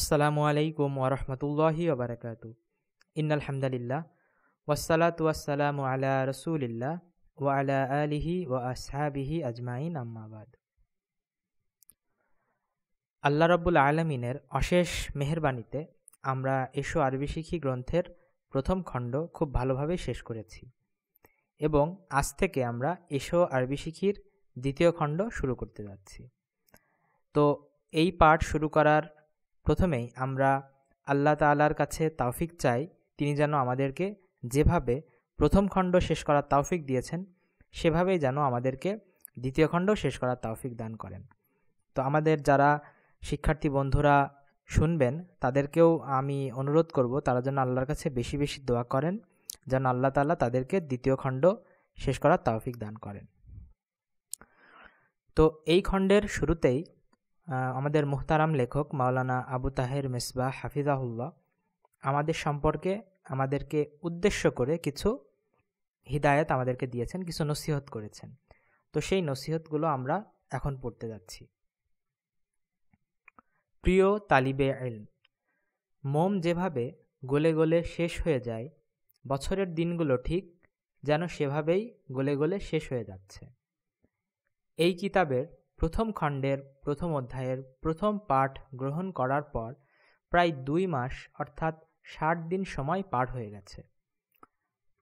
আসসালামু আলাইকুম ওরহমতুল্লাহি ওবরাকাতু ইন্নাল হামদালিল্লাহ ওয়াসালাত ওয়াসালাম আলা রসুলিল্লাহ ও আলা আলিহি ও আসহাবিহি আজমাইন আম্মাবাদ আল্লাহ রব্বুল আলমিনের অশেষ মেহরবানিতে আমরা এশো আরবি শিখি গ্রন্থের প্রথম খণ্ড খুব ভালোভাবে শেষ করেছি এবং আজ থেকে আমরা এশো আরবি শিখির দ্বিতীয় খণ্ড শুরু করতে যাচ্ছি তো এই পাঠ শুরু করার প্রথমেই আমরা আল্লাহ তালার কাছে তাওফিক চাই তিনি যেন আমাদেরকে যেভাবে প্রথম খণ্ড শেষ করার তাওফিক দিয়েছেন সেভাবেই যেন আমাদেরকে দ্বিতীয় খণ্ড শেষ করার তাওফিক দান করেন তো আমাদের যারা শিক্ষার্থী বন্ধুরা শুনবেন তাদেরকেও আমি অনুরোধ করব তারা যেন আল্লাহর কাছে বেশি বেশি দোয়া করেন যেন আল্লাহ তালা তাদেরকে দ্বিতীয় খণ্ড শেষ করার তাওফিক দান করেন তো এই খণ্ডের শুরুতেই আমাদের মুহতারাম লেখক মাওলানা আবু তাহের মিসবা হাফিজাহুল্লাহ আমাদের সম্পর্কে আমাদেরকে উদ্দেশ্য করে কিছু হিদায়ত আমাদেরকে দিয়েছেন কিছু নসিহত করেছেন তো সেই নসিহতগুলো আমরা এখন পড়তে যাচ্ছি প্রিয় তালিবে আইল মোম যেভাবে গলে গলে শেষ হয়ে যায় বছরের দিনগুলো ঠিক যেন সেভাবেই গলে গলে শেষ হয়ে যাচ্ছে এই কিতাবের প্রথম খণ্ডের প্রথম অধ্যায়ের প্রথম পাঠ গ্রহণ করার পর প্রায় দুই মাস অর্থাৎ ষাট দিন সময় পার হয়ে গেছে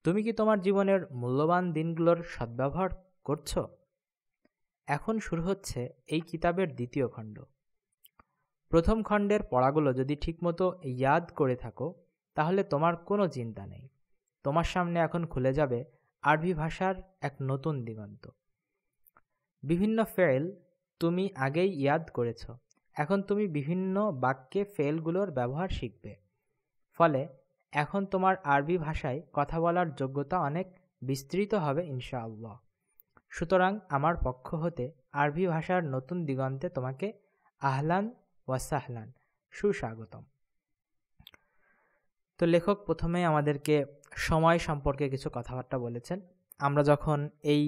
তুমি কি তোমার জীবনের মূল্যবান দিনগুলোর সদ্ব্যবহার করছো এখন শুরু হচ্ছে এই কিতাবের দ্বিতীয় খণ্ড প্রথম খণ্ডের পড়াগুলো যদি ঠিকমতো ইয়াদ করে থাকো তাহলে তোমার কোনো চিন্তা নেই তোমার সামনে এখন খুলে যাবে আরবি ভাষার এক নতুন দিগন্ত বিভিন্ন ফেল তুমি আগেই ইয়াদ করেছ এখন তুমি বিভিন্ন বাক্যে ফেলগুলোর ব্যবহার শিখবে ফলে এখন তোমার আরবি ভাষায় কথা বলার যোগ্যতা অনেক বিস্তৃত হবে ইনশাআল্লাহ সুতরাং আমার পক্ষ হতে আরবি ভাষার নতুন দিগন্তে তোমাকে আহলান ওয়াসাহলান সুস্বাগতম তো লেখক প্রথমে আমাদেরকে সময় সম্পর্কে কিছু কথাবার্তা বলেছেন আমরা যখন এই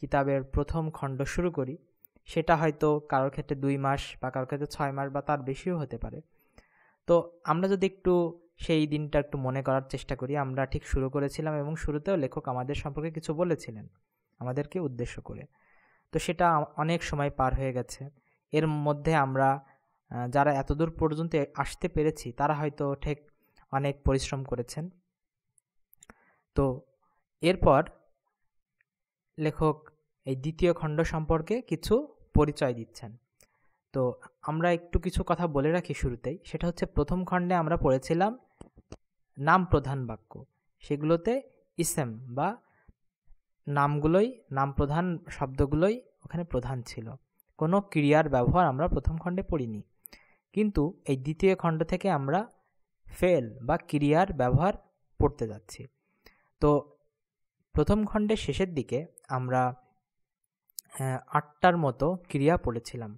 কিতাবের প্রথম খণ্ড শুরু করি সেটা হয়তো কারোর ক্ষেত্রে দুই মাস বা কারোর ক্ষেত্রে ছয় মাস বা তার বেশিও হতে পারে তো আমরা যদি একটু সেই দিনটা একটু মনে করার চেষ্টা করি আমরা ঠিক শুরু করেছিলাম এবং শুরুতেও লেখক আমাদের সম্পর্কে কিছু বলেছিলেন আমাদেরকে উদ্দেশ্য করে তো সেটা অনেক সময় পার হয়ে গেছে এর মধ্যে আমরা যারা এতদূর পর্যন্ত আসতে পেরেছি তারা হয়তো ঠিক অনেক পরিশ্রম করেছেন তো এরপর লেখক এই দ্বিতীয় খণ্ড সম্পর্কে কিছু পরিচয় দিচ্ছেন তো আমরা একটু কিছু কথা বলে রাখি শুরুতেই সেটা হচ্ছে প্রথম খণ্ডে আমরা পড়েছিলাম নাম প্রধান বাক্য সেগুলোতে ইসেম বা নামগুলোই নাম প্রধান শব্দগুলোই ওখানে প্রধান ছিল কোনো ক্রিয়ার ব্যবহার আমরা প্রথম খণ্ডে পড়িনি কিন্তু এই দ্বিতীয় খণ্ড থেকে আমরা ফেল বা ক্রিয়ার ব্যবহার পড়তে যাচ্ছি তো প্রথম খণ্ডের শেষের দিকে আমরা হ্যাঁ, আটটার মতো ক্রিয়া পড়েছিলাম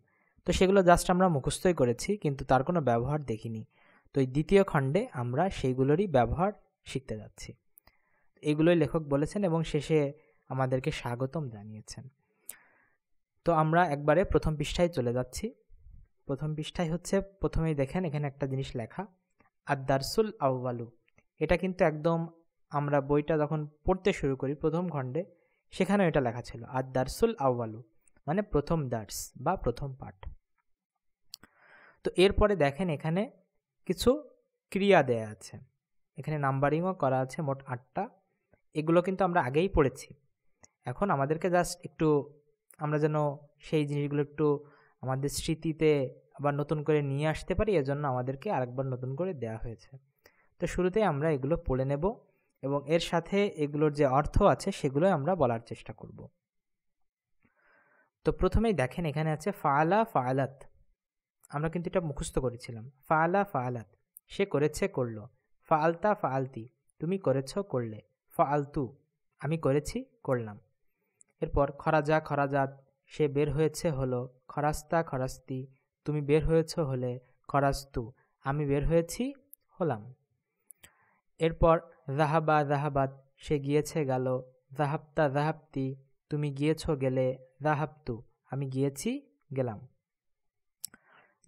তো সেগুলো জাস্ট আমরা মুখস্থই করেছি কিন্তু তার কোনো ব্যবহার দেখিনি তো এই দ্বিতীয় খণ্ডে আমরা সেইগুলোরই ব্যবহার শিখতে যাচ্ছি এগুলোই লেখক বলেছেন এবং শেষে আমাদেরকে স্বাগতম জানিয়েছেন তো আমরা একবারে প্রথম পৃষ্ঠায় চলে যাচ্ছি প্রথম পৃষ্ঠায় হচ্ছে প্রথমেই দেখেন এখানে একটা জিনিস লেখা আর দারসুল আউ্বালু এটা কিন্তু একদম আমরা বইটা যখন পড়তে শুরু করি প্রথম খণ্ডে সেখানেও এটা লেখা ছিল আর দার্সুল আউ্বালু মানে প্রথম দার্স বা প্রথম পাঠ তো এরপরে দেখেন এখানে কিছু ক্রিয়া দেয়া আছে এখানে নাম্বারিংও করা আছে মোট আটটা এগুলো কিন্তু আমরা আগেই পড়েছি এখন আমাদেরকে জাস্ট একটু আমরা যেন সেই জিনিসগুলো একটু আমাদের স্মৃতিতে আবার নতুন করে নিয়ে আসতে পারি এজন্য আমাদেরকে আরেকবার নতুন করে দেয়া হয়েছে তো শুরুতেই আমরা এগুলো পড়ে নেব এবং এর সাথে এগুলোর যে অর্থ আছে সেগুলো আমরা বলার চেষ্টা করব তো প্রথমেই দেখেন এখানে আছে ফালা ফালাত আমরা কিন্তু এটা মুখস্থ করেছিলাম ফালা ফালাত সে করেছে করলো ফালতা ফালতি তুমি করেছ করলে ফালতু আমি করেছি করলাম এরপর খরাজা খরাজাত সে বের হয়েছে হলো খরাস্তা খরাস্তি তুমি বের হয়েছ হলে খরাস্তু আমি বের হয়েছি হলাম এরপর জাহাবা জাহাবাত সে গিয়েছে গেল জাহাপ্তা জাহাপ্তি তুমি গিয়েছ গেলে জাহাপ্তু আমি গিয়েছি গেলাম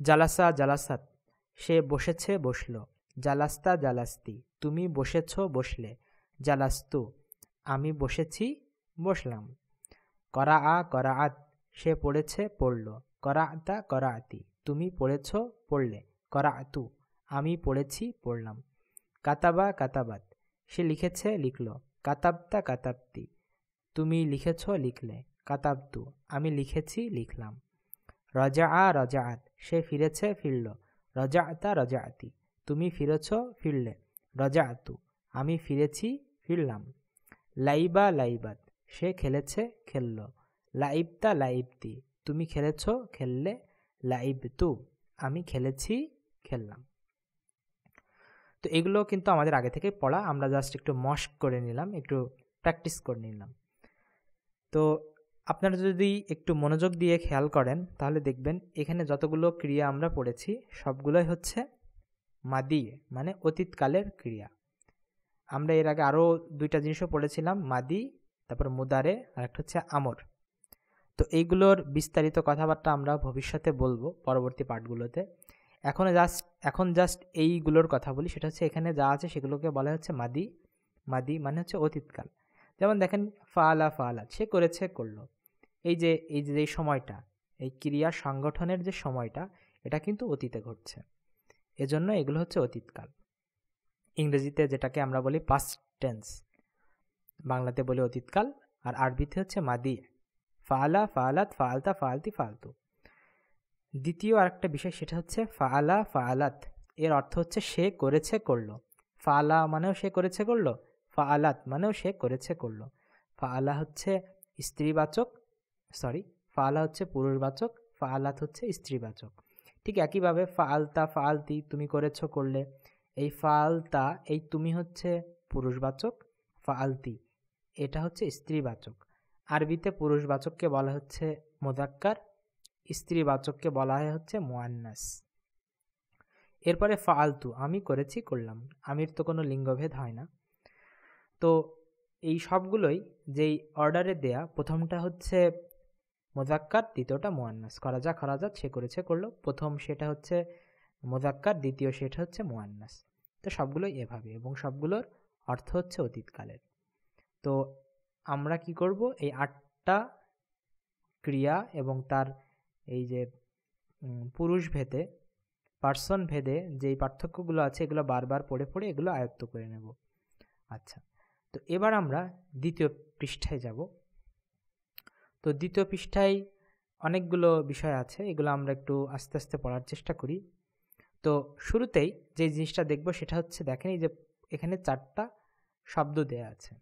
জালাসা জালাসাত সে বসেছে বসল জালাস্তা জালাস্তি তুমি বসেছ বসলে জালাস্তু আমি বসেছি বসলাম করা আ করা আত সে পড়েছে পড়ল করা আতা করা আতি তুমি পড়েছ পড়লে করা আতু আমি পড়েছি পড়লাম কাতাবা কাতাবাত সে লিখেছে লিখল কাতাবতা কাতাবতি তুমি লিখেছ লিখলে কাতাবতু আমি লিখেছি লিখলাম রজা আ আত সে ফিরেছে ফিরল রজা আতি তুমি ফিরেছ ফিরলে আতু আমি ফিরেছি ফিরলাম লাইবা লাইবাত সে খেলেছে খেলল লাইবতা লাইবতি তুমি খেলেছ খেললে লাইবতু আমি খেলেছি খেললাম তো এগুলো কিন্তু আমাদের আগে থেকে পড়া আমরা জাস্ট একটু মস্ক করে নিলাম একটু প্র্যাকটিস করে নিলাম তো আপনারা যদি একটু মনোযোগ দিয়ে খেয়াল করেন তাহলে দেখবেন এখানে যতগুলো ক্রিয়া আমরা পড়েছি সবগুলোই হচ্ছে মাদি মানে অতীতকালের ক্রিয়া আমরা এর আগে আরও দুইটা জিনিসও পড়েছিলাম মাদি তারপর মুদারে আর একটা হচ্ছে আমর তো এইগুলোর বিস্তারিত কথাবার্তা আমরা ভবিষ্যতে বলবো পরবর্তী পাঠগুলোতে এখন জাস্ট এখন জাস্ট এইগুলোর কথা বলি সেটা হচ্ছে এখানে যা আছে সেগুলোকে বলা হচ্ছে মাদি মাদি মানে হচ্ছে অতীতকাল যেমন দেখেন ফালা ফালা সে করেছে করলো এই যে এই যে সময়টা এই ক্রিয়া সংগঠনের যে সময়টা এটা কিন্তু অতীতে ঘটছে এজন্য এগুলো হচ্ছে অতীতকাল ইংরেজিতে যেটাকে আমরা বলি পাস্ট টেন্স বাংলাতে বলি অতীতকাল আর আরবিতে হচ্ছে মাদি ফালা ফালাত ফালতা ফালতি ফালতু দ্বিতীয় আরেকটা বিষয় সেটা হচ্ছে ফালা ফালাত এর অর্থ হচ্ছে সে করেছে করলো ফালা মানেও সে করেছে করলো ফা আলাত মানেও সে করেছে করলো ফা আলা হচ্ছে স্ত্রীবাচক সরি ফালা হচ্ছে পুরুষবাচক ফা আলাত হচ্ছে স্ত্রীবাচক ঠিক একইভাবে ফালতা আলতি তুমি করেছ করলে এই ফালতা এই তুমি হচ্ছে পুরুষবাচক ফালতি এটা হচ্ছে স্ত্রীবাচক আরবিতে পুরুষবাচককে বলা হচ্ছে মোদাক্কার স্ত্রীবাচককে বলা হয় হচ্ছে মোয়ান্নাস এরপরে ফালতু আমি করেছি করলাম আমির তো কোনো লিঙ্গভেদ হয় না তো এই সবগুলোই যেই অর্ডারে দেয়া প্রথমটা হচ্ছে মোজাক্কার দ্বিতীয়টা মোয়ান্নাস করাজা খরাজাত সে করেছে করলো প্রথম সেটা হচ্ছে মোজাক্কার দ্বিতীয় সেটা হচ্ছে মোয়ান্নাস তো সবগুলোই এভাবে এবং সবগুলোর অর্থ হচ্ছে অতীতকালের তো আমরা কি করব এই আটটা ক্রিয়া এবং তার এই যে পুরুষ ভেদে পার্সন ভেদে যেই পার্থক্যগুলো আছে এগুলো বারবার পড়ে পড়ে এগুলো আয়ত্ত করে নেব আচ্ছা তো এবার আমরা দ্বিতীয় পৃষ্ঠায় যাব তো দ্বিতীয় পৃষ্ঠায় অনেকগুলো বিষয় আছে এগুলো আমরা একটু আস্তে আস্তে পড়ার চেষ্টা করি তো শুরুতেই যে জিনিসটা দেখব সেটা হচ্ছে দেখেন এই যে এখানে চারটা শব্দ দেয়া আছে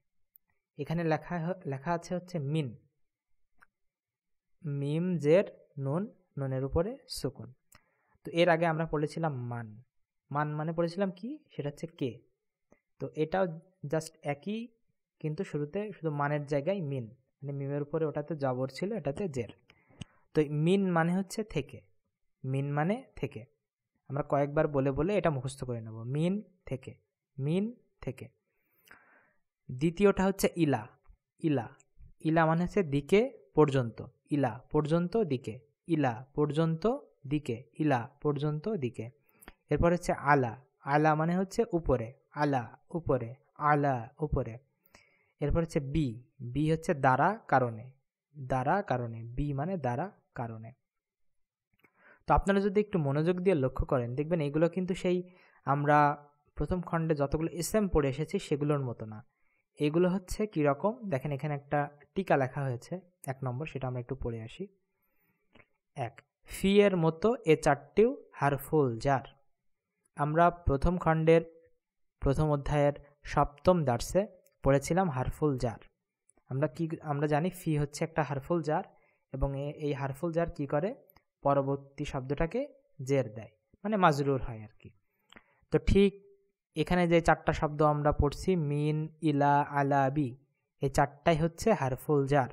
এখানে লেখা লেখা আছে হচ্ছে মিন মিম জের নুন নুনের উপরে সুকুন তো এর আগে আমরা পড়েছিলাম মান মান মানে পড়েছিলাম কি সেটা হচ্ছে কে তো এটাও জাস্ট একই কিন্তু শুরুতে শুধু মানের জায়গায় মিন মানে মিমের উপরে ওটাতে জবর ছিল এটাতে জের তো মিন মানে হচ্ছে থেকে মিন মানে থেকে আমরা কয়েকবার বলে বলে এটা মুখস্থ করে নেব মিন থেকে মিন থেকে দ্বিতীয়টা হচ্ছে ইলা ইলা ইলা মানে হচ্ছে দিকে পর্যন্ত ইলা পর্যন্ত দিকে ইলা পর্যন্ত দিকে ইলা পর্যন্ত দিকে এরপর হচ্ছে আলা আলা মানে হচ্ছে উপরে আলা উপরে আলা উপরে এরপর হচ্ছে বি বি হচ্ছে দ্বারা কারণে দ্বারা কারণে বি মানে দ্বারা কারণে তো আপনারা যদি একটু মনোযোগ দিয়ে লক্ষ্য করেন দেখবেন এগুলো কিন্তু সেই আমরা প্রথম খণ্ডে যতগুলো এসএম পড়ে এসেছি সেগুলোর মতো না এগুলো হচ্ছে কীরকম দেখেন এখানে একটা টিকা লেখা হয়েছে এক নম্বর সেটা আমরা একটু পড়ে আসি এক ফিয়ের মতো এ চারটিও হারফুল জার আমরা প্রথম খণ্ডের প্রথম অধ্যায়ের সপ্তম দার্সে পড়েছিলাম হারফুল জার আমরা কি আমরা জানি ফি হচ্ছে একটা হারফুল জার এবং এই হারফুল জার কি করে পরবর্তী শব্দটাকে জের দেয় মানে মাজরুর হয় আর কি তো ঠিক এখানে যে চারটা শব্দ আমরা পড়ছি মিন ইলা আলা বি এই চারটাই হচ্ছে হারফুল জার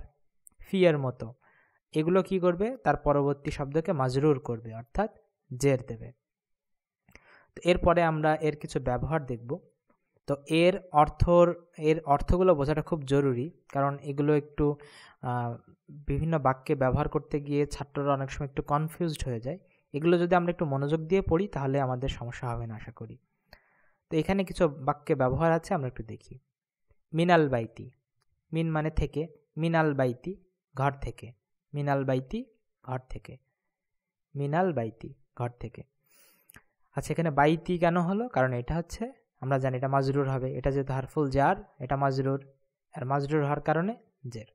ফিয়ের মতো এগুলো কি করবে তার পরবর্তী শব্দকে মাজরুর করবে অর্থাৎ জের দেবে তো এরপরে আমরা এর কিছু ব্যবহার দেখব তো এর অর্থর এর অর্থগুলো বোঝাটা খুব জরুরি কারণ এগুলো একটু বিভিন্ন বাক্যে ব্যবহার করতে গিয়ে ছাত্ররা অনেক সময় একটু কনফিউজড হয়ে যায় এগুলো যদি আমরা একটু মনোযোগ দিয়ে পড়ি তাহলে আমাদের সমস্যা হবে না আশা করি তো এখানে কিছু বাক্যে ব্যবহার আছে আমরা একটু দেখি মিনাল বাইতি মিন মানে থেকে মিনাল বাইতি ঘর থেকে মিনাল বাইতি ঘর থেকে মিনাল বাইতি ঘর থেকে আচ্ছা এখানে বাইতি কেন হলো কারণ এটা হচ্ছে আমরা জানি এটা মাজরুর হবে এটা যেহেতু হারফুল জার এটা মাজরুর আর মাজরুর হওয়ার কারণে জের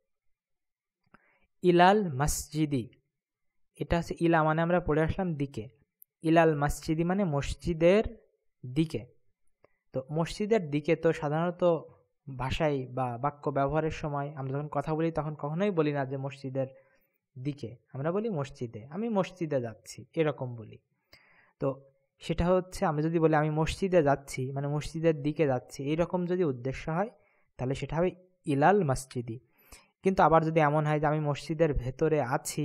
ইলাল মসজিদি এটা হচ্ছে ইলা মানে আমরা পড়ে আসলাম দিকে ইলাল মসজিদি মানে মসজিদের দিকে তো মসজিদের দিকে তো সাধারণত ভাষায় বা বাক্য ব্যবহারের সময় আমরা যখন কথা বলি তখন কখনোই বলি না যে মসজিদের দিকে আমরা বলি মসজিদে আমি মসজিদে যাচ্ছি এরকম বলি তো সেটা হচ্ছে আমি যদি বলি আমি মসজিদে যাচ্ছি মানে মসজিদের দিকে যাচ্ছি এইরকম যদি উদ্দেশ্য হয় তাহলে সেটা হবে ইলাল মসজিদি কিন্তু আবার যদি এমন হয় যে আমি মসজিদের ভেতরে আছি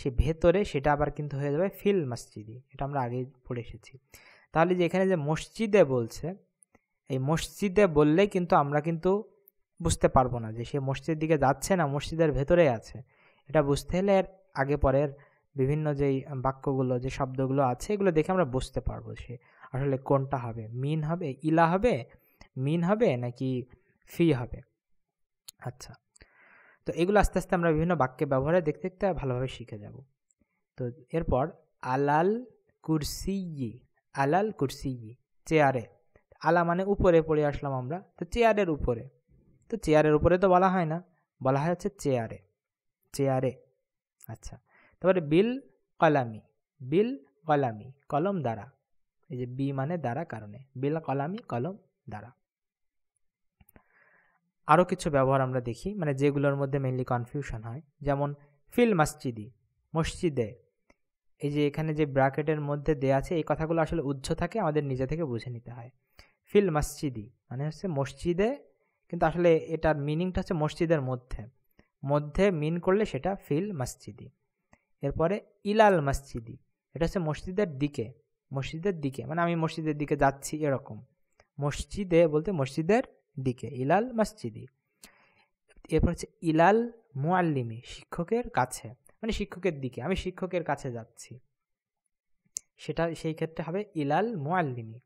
সে ভেতরে সেটা আবার কিন্তু হয়ে যাবে ফিল মসজিদি এটা আমরা আগেই পড়ে এসেছি তাহলে যে এখানে যে মসজিদে বলছে এই মসজিদে বললে কিন্তু আমরা কিন্তু বুঝতে পারবো না যে সে মসজিদের দিকে যাচ্ছে না মসজিদের ভেতরে আছে এটা বুঝতে হলে আগে পরের বিভিন্ন যেই বাক্যগুলো যে শব্দগুলো আছে এগুলো দেখে আমরা বুঝতে পারবো সে আসলে কোনটা হবে মিন হবে ইলা হবে মিন হবে নাকি ফি হবে আচ্ছা তো এগুলো আস্তে আস্তে আমরা বিভিন্ন বাক্যে ব্যবহারে দেখতে দেখতে ভালোভাবে শিখে যাব তো এরপর আলাল ই আলাল ই চেয়ারে আলা মানে উপরে পড়ে আসলাম আমরা তো চেয়ারের উপরে তো চেয়ারের উপরে তো বলা হয় না বলা হয় হচ্ছে চেয়ারে চেয়ারে আচ্ছা তারপরে বিল কলামি বিল কলামি কলম দ্বারা এই যে বি মানে দ্বারা কারণে বিল কলামি কলম দ্বারা আরও কিছু ব্যবহার আমরা দেখি মানে যেগুলোর মধ্যে মেনলি কনফিউশন হয় যেমন ফিল মাসজিদি মসজিদে এই যে এখানে যে ব্র্যাকেটের মধ্যে দেয়া আছে এই কথাগুলো আসলে উজ্জ থাকে আমাদের নিজে থেকে বুঝে নিতে হয় ফিল মসজিদি মানে হচ্ছে মসজিদে কিন্তু আসলে এটার মিনিংটা হচ্ছে মসজিদের মধ্যে মধ্যে মিন করলে সেটা ফিল মসজিদি এরপরে ইলাল মসজিদি এটা হচ্ছে মসজিদের দিকে মসজিদের দিকে মানে আমি মসজিদের দিকে যাচ্ছি এরকম মসজিদে বলতে মসজিদের দিকে ইলাল মসজিদি এরপর হচ্ছে ইলাল মুআল্লিমি শিক্ষকের কাছে মানে শিক্ষকের দিকে আমি শিক্ষকের কাছে যাচ্ছি সেটা সেই ক্ষেত্রে হবে ইলাল মুআল্লিমি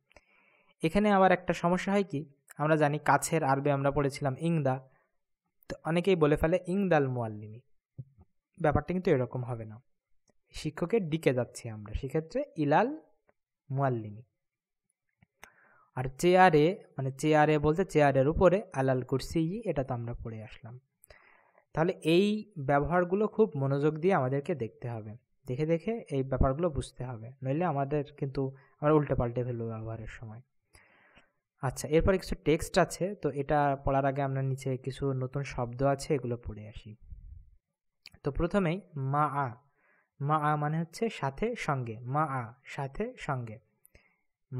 এখানে আবার একটা সমস্যা হয় কি আমরা জানি কাছের আরবে আমরা পড়েছিলাম ইংদা তো অনেকেই বলে ফেলে ইংদাল মোয়াল্লিমি ব্যাপারটা কিন্তু এরকম হবে না শিক্ষকের দিকে যাচ্ছি আমরা সেক্ষেত্রে ইলাল মোয়াল্লিমি আর চেয়ারে মানে চেয়ারে বলতে চেয়ারের উপরে আলাল কুরসি এটা তো আমরা পড়ে আসলাম তাহলে এই ব্যবহারগুলো খুব মনোযোগ দিয়ে আমাদেরকে দেখতে হবে দেখে দেখে এই ব্যাপারগুলো বুঝতে হবে নইলে আমাদের কিন্তু আমরা উল্টে পাল্টে ফেলবো ব্যবহারের সময় আচ্ছা এরপরে কিছু টেক্সট আছে তো এটা পড়ার আগে আমরা নিচে কিছু নতুন শব্দ আছে এগুলো পড়ে আসি তো প্রথমেই মা আ মা আ মানে হচ্ছে সাথে সঙ্গে মা আ সাথে সঙ্গে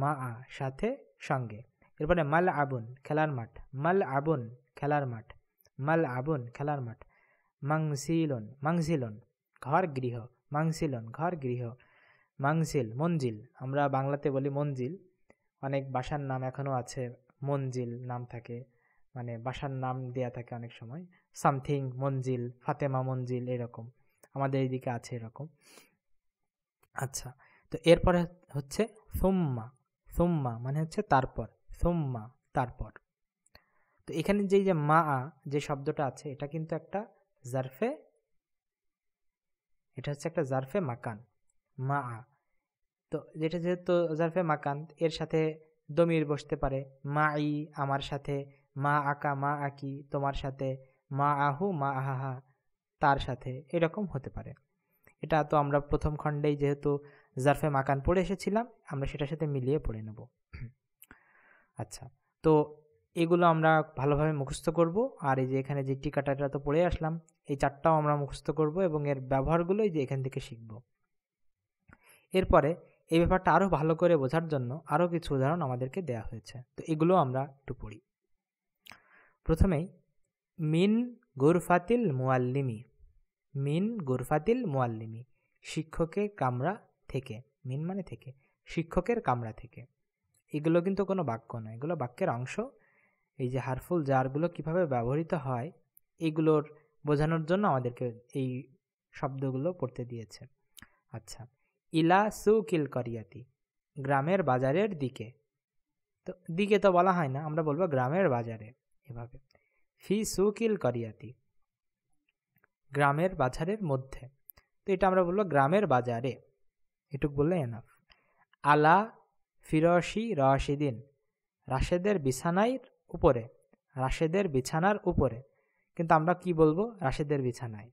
মা আ সাথে সঙ্গে এরপরে মাল আবুন খেলার মাঠ মাল আবুন খেলার মাঠ মাল আবুন খেলার মাঠ মাংসিলন মাংসিলন ঘর গৃহ মাংসিলন ঘর গৃহ মাংসিল মঞ্জিল আমরা বাংলাতে বলি মঞ্জিল অনেক বাসার নাম এখনও আছে মঞ্জিল নাম থাকে মানে বাসার নাম দেয়া থাকে অনেক সময় সামথিং মঞ্জিল ফাতেমা মঞ্জিল এরকম আমাদের এইদিকে আছে এরকম আচ্ছা তো এরপরে হচ্ছে সোম্মা সোম্মা মানে হচ্ছে তারপর সোম্মা তারপর তো এখানে যেই যে মা আ যে শব্দটা আছে এটা কিন্তু একটা জারফে এটা হচ্ছে একটা জারফে মাকান মা আ তো যেটা যেহেতু জারফে মাকান এর সাথে দমির বসতে পারে মা ই আমার সাথে মা আকা মা আকি তোমার সাথে মা আহু মা আহাহা তার সাথে এরকম হতে পারে এটা তো আমরা প্রথম খণ্ডেই যেহেতু জারফে মাকান পড়ে এসেছিলাম আমরা সেটার সাথে মিলিয়ে পড়ে নেব আচ্ছা তো এগুলো আমরা ভালোভাবে মুখস্থ করব আর এই যে এখানে যে টিকাটাটা তো পড়ে আসলাম এই চারটাও আমরা মুখস্থ করব এবং এর ব্যবহারগুলোই যে এখান থেকে শিখব এরপরে এই ব্যাপারটা আরও ভালো করে বোঝার জন্য আরও কিছু উদাহরণ আমাদেরকে দেয়া হয়েছে তো এগুলো আমরা একটু পড়ি প্রথমেই মিন গুরফাতিল মোয়াল্লিমি মিন গুরফাতিল মোয়াল্লিমি শিক্ষকের কামরা থেকে মিন মানে থেকে শিক্ষকের কামরা থেকে এগুলো কিন্তু কোনো বাক্য নয় এগুলো বাক্যের অংশ এই যে হারফুল জারগুলো কিভাবে ব্যবহৃত হয় এগুলোর বোঝানোর জন্য আমাদেরকে এই শব্দগুলো পড়তে দিয়েছে আচ্ছা ইলা সুকিল করিয়াতি গ্রামের বাজারের দিকে তো দিকে তো বলা হয় না আমরা বলবো গ্রামের বাজারে এভাবে ফি সুকিল করিয়াতি গ্রামের বাজারের মধ্যে তো এটা আমরা বলবো গ্রামের বাজারে এটুক বললে এনাফ আলা ফিরসি রশিদিন রাশেদের বিছানার উপরে রাশেদের বিছানার উপরে কিন্তু আমরা কি বলবো রাশেদের বিছানায়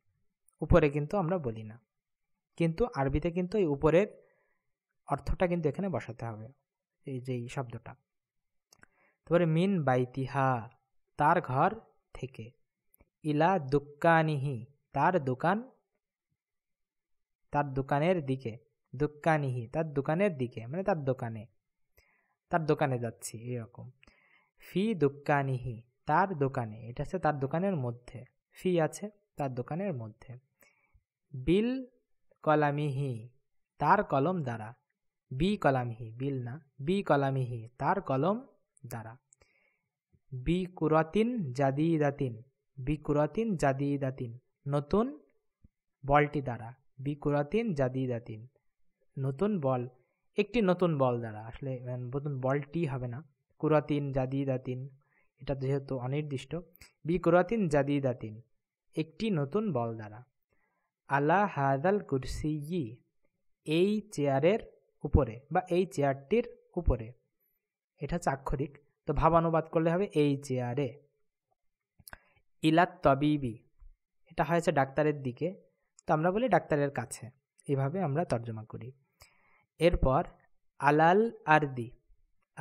উপরে কিন্তু আমরা বলি না কিন্তু আরবিতে কিন্তু এই উপরের অর্থটা কিন্তু এখানে বসাতে হবে এই যে এই শব্দটা তারপরে মিন বাইতিহা তার ঘর থেকে ইলা দুকানিহি তার দোকান তার দোকানের দিকে দুকানিহি তার দোকানের দিকে মানে তার দোকানে তার দোকানে যাচ্ছি এরকম ফি দুকানিহি তার দোকানে এটা হচ্ছে তার দোকানের মধ্যে ফি আছে তার দোকানের মধ্যে বিল কলামিহি তার কলম দ্বারা বি কলামিহি বিল না বি কলামিহি তার কলম দ্বারা বি কুরাতিন কুরাতিন জাদি দাতিন নতুন বলটি দ্বারা বি জাদি দাতিন নতুন বল একটি নতুন বল দ্বারা আসলে নতুন বলটি হবে না কুরাতিন দাতিন এটা যেহেতু অনির্দিষ্ট জাদি দাতিন একটি নতুন বল দ্বারা আলা হাদাল কুরসিয়ি এই চেয়ারের উপরে বা এই চেয়ারটির উপরে এটা চাক্ষরিক তো ভাবানুবাদ করলে হবে এই চেয়ারে ইলাত তবিবি এটা হয়েছে ডাক্তারের দিকে তো আমরা বলি ডাক্তারের কাছে এভাবে আমরা তর্জমা করি এরপর আলাল আরদি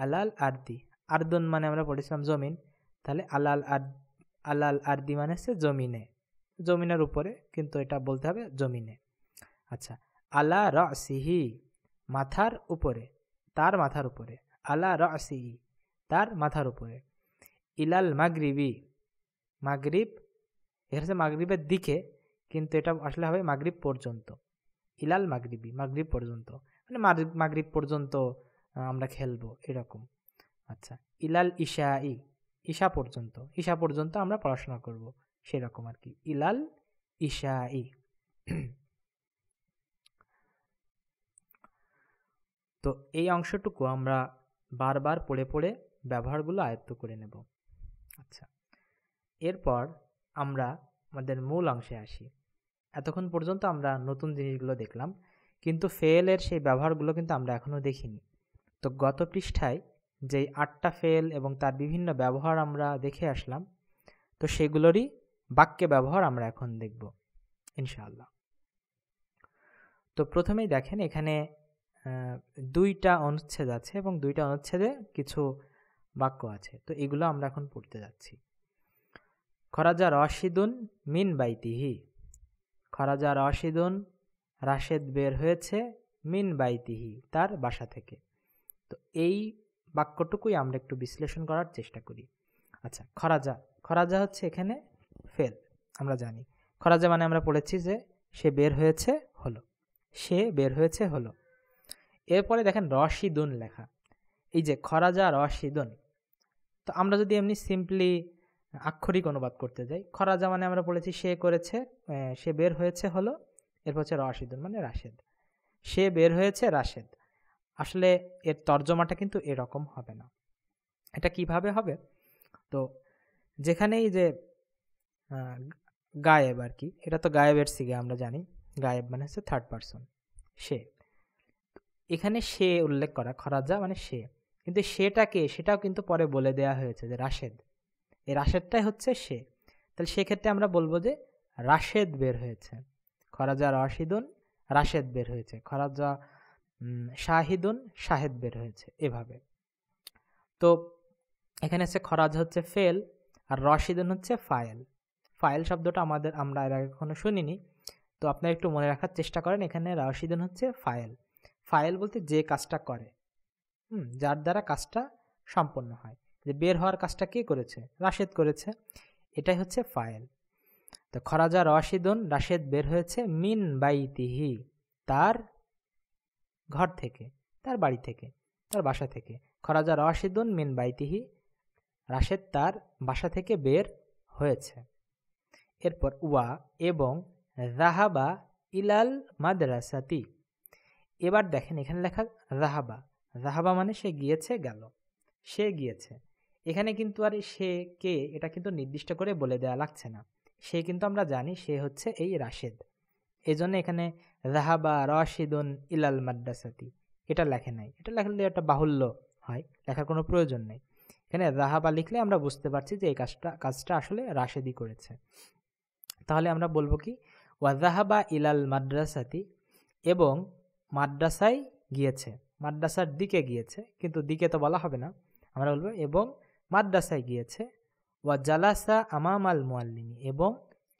আলাল আরদি আর্দন মানে আমরা পড়েছিলাম জমিন তাহলে আলাল আর আলাল আরদি মানে হচ্ছে জমিনে জমিনের উপরে কিন্তু এটা বলতে হবে জমিনে আচ্ছা আলা রসিহি মাথার উপরে তার মাথার উপরে আলা রসিহি তার মাথার উপরে ইলাল মাগরিবি মাগরিব এর হচ্ছে মাগরিবের দিকে কিন্তু এটা আসলে হবে মাগরিব পর্যন্ত ইলাল মাগরিবি মাগরিব পর্যন্ত মানে মাগরিব পর্যন্ত আমরা খেলবো এরকম আচ্ছা ইলাল ইশা ই ঈশা পর্যন্ত ঈশা পর্যন্ত আমরা পড়াশোনা করব সেরকম আর কি ইলাল ইশাই তো এই অংশটুকু আমরা বারবার পড়ে পড়ে ব্যবহারগুলো আয়ত্ত করে নেব আচ্ছা এরপর আমরা আমাদের মূল অংশে আসি এতক্ষণ পর্যন্ত আমরা নতুন জিনিসগুলো দেখলাম কিন্তু ফেলের সেই ব্যবহারগুলো কিন্তু আমরা এখনও দেখিনি তো গত পৃষ্ঠায় যেই আটটা ফেল এবং তার বিভিন্ন ব্যবহার আমরা দেখে আসলাম তো সেগুলোরই বাক্যে ব্যবহার আমরা এখন দেখব ইনশাআল্লাহ তো প্রথমেই দেখেন এখানে দুইটা অনুচ্ছেদ আছে এবং দুইটা অনুচ্ছেদে কিছু বাক্য আছে তো এগুলো আমরা এখন পড়তে যাচ্ছি খরাজা রশিদুন মিন বাইতিহি খরাজা রশিদুন রাশেদ বের হয়েছে মিন বাইতিহি তার বাসা থেকে তো এই বাক্যটুকুই আমরা একটু বিশ্লেষণ করার চেষ্টা করি আচ্ছা খরাজা খরাজা হচ্ছে এখানে ফেল আমরা জানি খরাজে মানে আমরা পড়েছি যে সে বের হয়েছে হলো সে বের হয়েছে হলো এরপরে দেখেন রশিদুন লেখা এই যে খরাজা রশিদুন তো আমরা যদি এমনি সিম্পলি আক্ষরিক অনুবাদ করতে যাই খরাজা মানে আমরা পড়েছি সে করেছে সে বের হয়েছে হলো এরপর হচ্ছে রশিদুন মানে রাশেদ সে বের হয়েছে রাশেদ আসলে এর তর্জমাটা কিন্তু এরকম হবে না এটা কিভাবে হবে তো যেখানেই যে গায়েব আর কি এটা তো গায়েবের সিগে আমরা জানি গায়েব মানে হচ্ছে থার্ড পারসন সে এখানে সে উল্লেখ করা খরাজা মানে সে কিন্তু সেটাকে সেটাও কিন্তু পরে বলে দেয়া হয়েছে যে রাশেদ এই রাশেদটাই হচ্ছে সে তাহলে সেক্ষেত্রে আমরা বলবো যে রাশেদ বের হয়েছে খরাজা রাশিদুন রাশেদ বের হয়েছে খরাজা শাহিদুন শাহেদ বের হয়েছে এভাবে তো এখানে হচ্ছে খরাজ হচ্ছে ফেল আর রশিদুন হচ্ছে ফায়েল ফাইল শব্দটা আমাদের আমরা এর আগে কখনো শুনিনি তো আপনারা একটু মনে রাখার চেষ্টা করেন এখানে রাশিদন হচ্ছে ফাইল ফাইল বলতে যে কাজটা করে হুম যার দ্বারা কাজটা সম্পন্ন হয় যে বের হওয়ার কাজটা কে করেছে রাশেদ করেছে এটাই হচ্ছে ফাইল তো খরাজা রশিদন রাশেদ বের হয়েছে মিন বাইতিহি তার ঘর থেকে তার বাড়ি থেকে তার বাসা থেকে খরাজা রশিদন মিন বাইতিহি রাশেদ তার বাসা থেকে বের হয়েছে এরপর ওয়া এবং রাহাবা ইলাল মাদ্রাসাতি এবার দেখেন এখানে লেখা রাহাবা রাহাবা মানে সে গিয়েছে গেল সে গিয়েছে এখানে কিন্তু আর সে কে এটা কিন্তু নির্দিষ্ট করে বলে দেওয়া লাগছে না সে কিন্তু আমরা জানি সে হচ্ছে এই রাশেদ এই এখানে রাহাবা রশিদুন ইলাল মাদ্রাসাতি এটা লেখে নাই এটা লেখলে একটা বাহুল্য হয় লেখার কোনো প্রয়োজন নেই এখানে রাহাবা লিখলে আমরা বুঝতে পারছি যে এই কাজটা কাজটা আসলে রাশেদই করেছে তাহলে আমরা বলবো কি ওয়াজাহাবা ইলাল মাদ্রাসাতি এবং মাদ্রাসায় গিয়েছে মাদ্রাসার দিকে গিয়েছে কিন্তু দিকে তো বলা হবে না আমরা বলবো এবং মাদ্রাসায় গিয়েছে ওয়া জালাসা আমামাল মোয়াল্লিমি এবং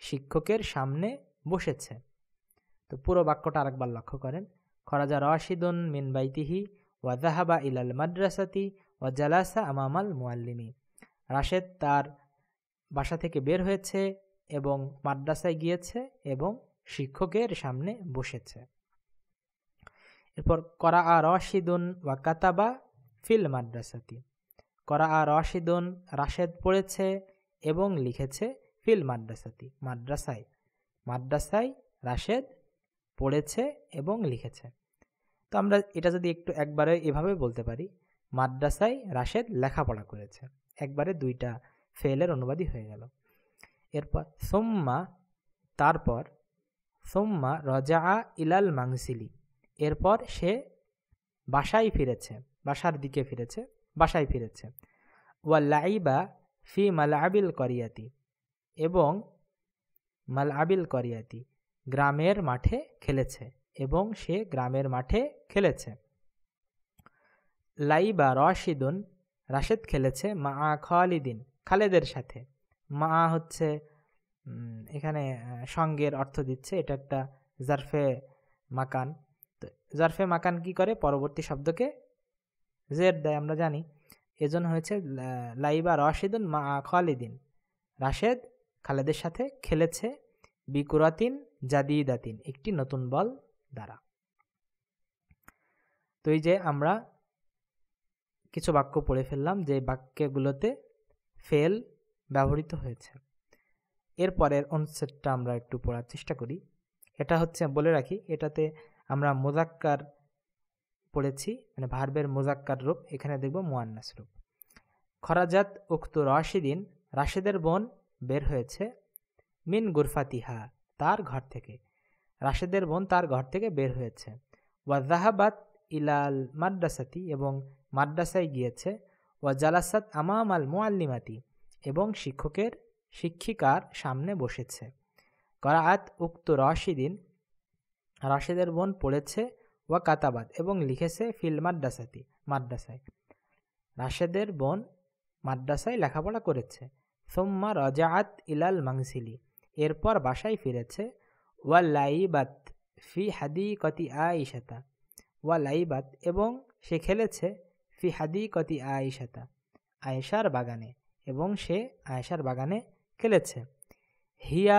শিক্ষকের সামনে বসেছে তো পুরো বাক্যটা আরেকবার লক্ষ্য করেন খরাজা রাশিদুন মিন বাইতিহি ওয়া জাহাবা ইলাল মাদ্রাসাতি ওয়া জালাসা আমামাল মোয়াল্লিমি রাশেদ তার বাসা থেকে বের হয়েছে এবং মাদ্রাসায় গিয়েছে এবং শিক্ষকের সামনে বসেছে এরপর করা আ রশিদুন ওয়া কাতাবা ফিল মাদ্রাসাতি করা আ রশিদুন রাশেদ পড়েছে এবং লিখেছে ফিল মাদ্রাসাতি মাদ্রাসায় মাদ্রাসায় রাশেদ পড়েছে এবং লিখেছে তো আমরা এটা যদি একটু একবারে এভাবে বলতে পারি মাদ্রাসায় রাশেদ লেখাপড়া করেছে একবারে দুইটা ফেলের অনুবাদই হয়ে গেল এরপর সোম্মা তারপর সোম্মা রজা ইলাল মাংসিলি এরপর সে বাসায় ফিরেছে বাসার দিকে ফিরেছে বাসায় ফিরেছে ওয়া লাইবা ফি মালাবিল করিয়াতি এবং মালাবিল করিয়াতি গ্রামের মাঠে খেলেছে এবং সে গ্রামের মাঠে খেলেছে লাইবা রশিদুন রাশেদ খেলেছে মা খালিদিন খালেদের সাথে মা হচ্ছে এখানে সঙ্গের অর্থ দিচ্ছে এটা একটা জারফে মাকান তো জারফে মাকান কি করে পরবর্তী শব্দকে জের দেয় আমরা জানি এজন্য হয়েছে লাইবা রশিদুন মা খালিদিন রাশেদ খালেদের সাথে খেলেছে বিকুরাতিন জাদিদাতিন একটি নতুন বল দ্বারা তো এই যে আমরা কিছু বাক্য পড়ে ফেললাম যে বাক্যগুলোতে ফেল ব্যবহৃত হয়েছে এরপরের অনুচ্ছেদটা আমরা একটু পড়ার চেষ্টা করি এটা হচ্ছে বলে রাখি এটাতে আমরা মোজাক্কার পড়েছি মানে ভার্বের মোজাক্কার রূপ এখানে দেখব মোয়ান্নাস রূপ খরাজাত উক্ত রাশিদিন রাশেদের বোন বের হয়েছে মিন গুরফাতিহা তার ঘর থেকে রাশেদের বোন তার ঘর থেকে বের হয়েছে ওয়াজাহাবাদ ইলাল মাদ্রাসাতি এবং মাদ্রাসায় গিয়েছে ওয়া জালাসাত আমাম আল মোয়াল্লিমাতি এবং শিক্ষকের শিক্ষিকার সামনে বসেছে করাআত উক্ত রশিদিন রশিদের বোন পড়েছে ওয়া কাতাবাদ এবং লিখেছে ফিল মাদ্রাসাতি মাদ্রাসায় রাশেদের বোন মাদ্রাসায় লেখাপড়া করেছে সোম্মা রজাআত ইলাল মাংসিলি এরপর বাসায় ফিরেছে ওয়া লাইবাত ফি হাদি কতি আইশাতা ওয়া লাইবাত এবং সে খেলেছে ফি হাদি কতি আয়েশাতা আয়েশার বাগানে এবং সে আয়েশার বাগানে খেলেছে হিয়া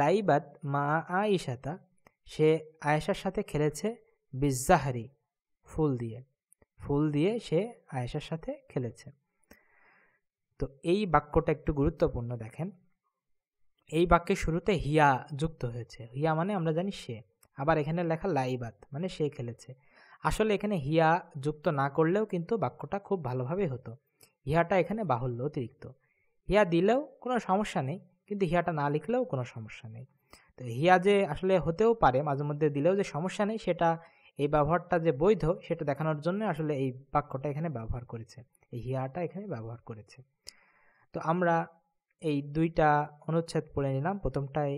লাইবাত মা আয়েশাতা সে আয়েশার সাথে খেলেছে বিজাহারি ফুল দিয়ে ফুল দিয়ে সে আয়েশার সাথে খেলেছে তো এই বাক্যটা একটু গুরুত্বপূর্ণ দেখেন এই বাক্যের শুরুতে হিয়া যুক্ত হয়েছে হিয়া মানে আমরা জানি সে আবার এখানে লেখা লাইবাত মানে সে খেলেছে আসলে এখানে হিয়া যুক্ত না করলেও কিন্তু বাক্যটা খুব ভালোভাবে হতো হিয়াটা এখানে বাহুল্য অতিরিক্ত হিয়া দিলেও কোনো সমস্যা নেই কিন্তু হিয়াটা না লিখলেও কোনো সমস্যা নেই তো হিয়া যে আসলে হতেও পারে মাঝে মধ্যে দিলেও যে সমস্যা নেই সেটা এই ব্যবহারটা যে বৈধ সেটা দেখানোর জন্য আসলে এই বাক্যটা এখানে ব্যবহার করেছে এই হিয়াটা এখানে ব্যবহার করেছে তো আমরা এই দুইটা অনুচ্ছেদ পড়ে নিলাম প্রথমটায়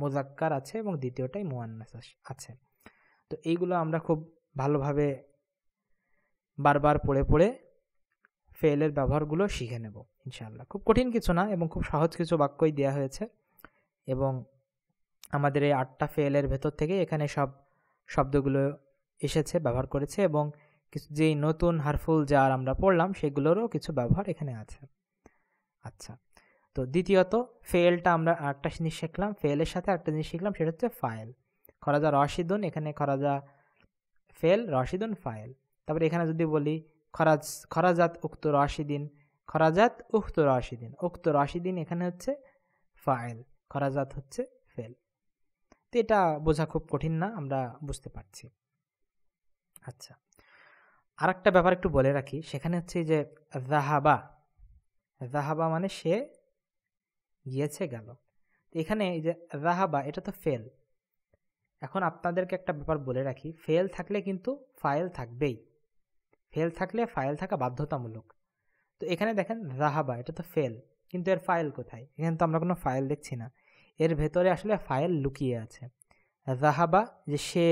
মোজাক্কার আছে এবং দ্বিতীয়টাই মোয়ান্নাস আছে তো এইগুলো আমরা খুব ভালোভাবে বারবার পড়ে পড়ে ফেলের ব্যবহারগুলো শিখে নেব ইনশাআল্লাহ খুব কঠিন কিছু না এবং খুব সহজ কিছু বাক্যই দেওয়া হয়েছে এবং আমাদের এই আটটা ফেলের ভেতর থেকে এখানে সব শব্দগুলো এসেছে ব্যবহার করেছে এবং কিছু যেই নতুন হারফুল যার আমরা পড়লাম সেগুলোরও কিছু ব্যবহার এখানে আছে আচ্ছা তো দ্বিতীয়ত ফেলটা আমরা একটা জিনিস শিখলাম ফেলের সাথে একটা জিনিস শিখলাম সেটা হচ্ছে ফাইল খরাজা রশিদুন এখানে খরাজা ফেল রশিদুন ফাইল তারপরে এখানে যদি বলি খরাজ খরাজাত উক্ত রাশিদিন খরাজাত উক্ত রাশিদিন উক্ত রাশিদিন এখানে হচ্ছে ফাইল খরাজাত হচ্ছে ফেল তো এটা বোঝা খুব কঠিন না আমরা বুঝতে পারছি আচ্ছা আর একটা ব্যাপার একটু বলে রাখি সেখানে হচ্ছে যে জাহাবা জাহাবা মানে সে গিয়েছে গেল এখানে এই যে জাহাবা এটা তো ফেল এখন আপনাদেরকে একটা ব্যাপার বলে রাখি ফেল থাকলে কিন্তু ফাইল থাকবেই ফেল থাকলে ফাইল থাকা বাধ্যতামূলক তো এখানে দেখেন রাহাবা এটা তো ফেল কিন্তু এর ফাইল কোথায় এখানে তো আমরা কোনো ফাইল দেখছি না এর ভেতরে আসলে ফাইল লুকিয়ে আছে রাহাবা যে সে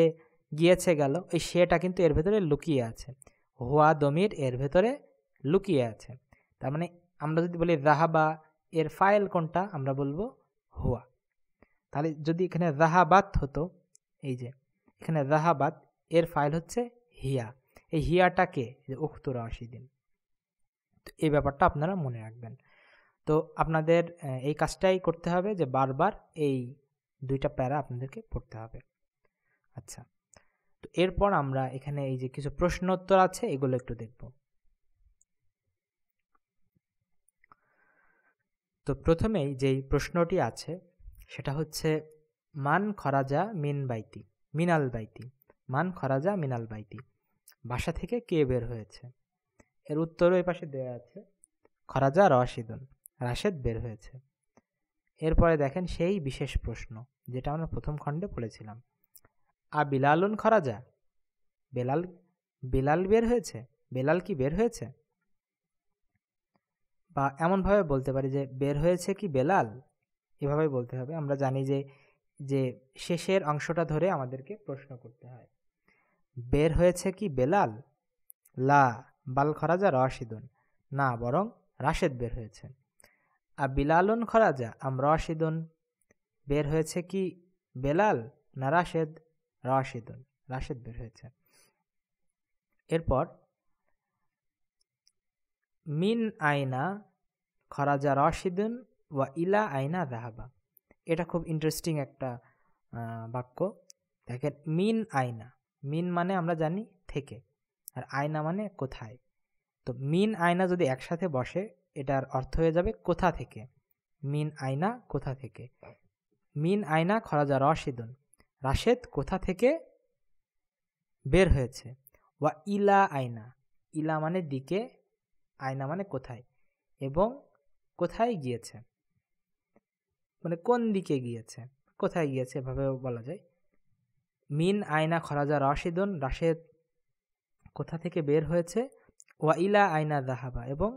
গিয়েছে গেল এই সেটা কিন্তু এর ভেতরে লুকিয়ে আছে হোয়া দমির এর ভেতরে লুকিয়ে আছে তার মানে আমরা যদি বলি রাহাবা এর ফাইল কোনটা আমরা বলবো হোয়া তাহলে যদি এখানে রাহাবাত হতো এই যে এখানে রাহাবাত এর ফাইল হচ্ছে হিয়া এই হিয়াটাকে যে রাশি দিন তো এই ব্যাপারটা আপনারা মনে রাখবেন তো আপনাদের এই কাজটাই করতে হবে যে বারবার এই দুইটা প্যারা আপনাদেরকে পড়তে হবে আচ্ছা তো এরপর আমরা এখানে এই যে কিছু প্রশ্ন উত্তর আছে এগুলো একটু দেখব তো প্রথমেই যেই প্রশ্নটি আছে সেটা হচ্ছে মান খরাজা মিন বাইতি মিনাল বাইতি মান খরাজা মিনাল বাইতি বাসা থেকে কে বের হয়েছে এর উত্তরও এ পাশে দেওয়া আছে খরাজা রশিদুন রাশেদ বের হয়েছে এরপরে দেখেন সেই বিশেষ প্রশ্ন যেটা আমরা প্রথম খণ্ডে পড়েছিলাম আ বিলালুন খরাজা বেলাল বেলাল বের হয়েছে বেলাল কি বের হয়েছে বা এমনভাবে বলতে পারি যে বের হয়েছে কি বেলাল এভাবেই বলতে হবে আমরা জানি যে যে শেষের অংশটা ধরে আমাদেরকে প্রশ্ন করতে হয় বের হয়েছে কি বেলাল লা বাল খরাজা রশিদুন না বরং রাশেদ বের হয়েছে আর বিলালুন খরাজা আম রশিদুন বের হয়েছে কি বেলাল না রাশেদ রশিদুন রাশেদ বের হয়েছে এরপর মিন আয়না খরাজা রশিদুন ওয়া ইলা আয়না রাহাবা এটা খুব ইন্টারেস্টিং একটা বাক্য দেখেন মিন আয়না মিন মানে আমরা জানি থেকে আর আয়না মানে কোথায় তো মিন আয়না যদি একসাথে বসে এটার অর্থ হয়ে যাবে কোথা থেকে মিন আয়না কোথা থেকে মিন আয়না খরাজা রশিদুন রাশেদ কোথা থেকে বের হয়েছে ওয়া ইলা আয়না ইলা মানে দিকে আয়না মানে কোথায় এবং কোথায় গিয়েছে মানে কোন দিকে গিয়েছে কোথায় গিয়েছে এভাবে বলা যায় মিন আয়না খরাজা রাশিদুন রাশেদ কোথা থেকে বের হয়েছে ওয়া ইলা আয়না দাহাবা এবং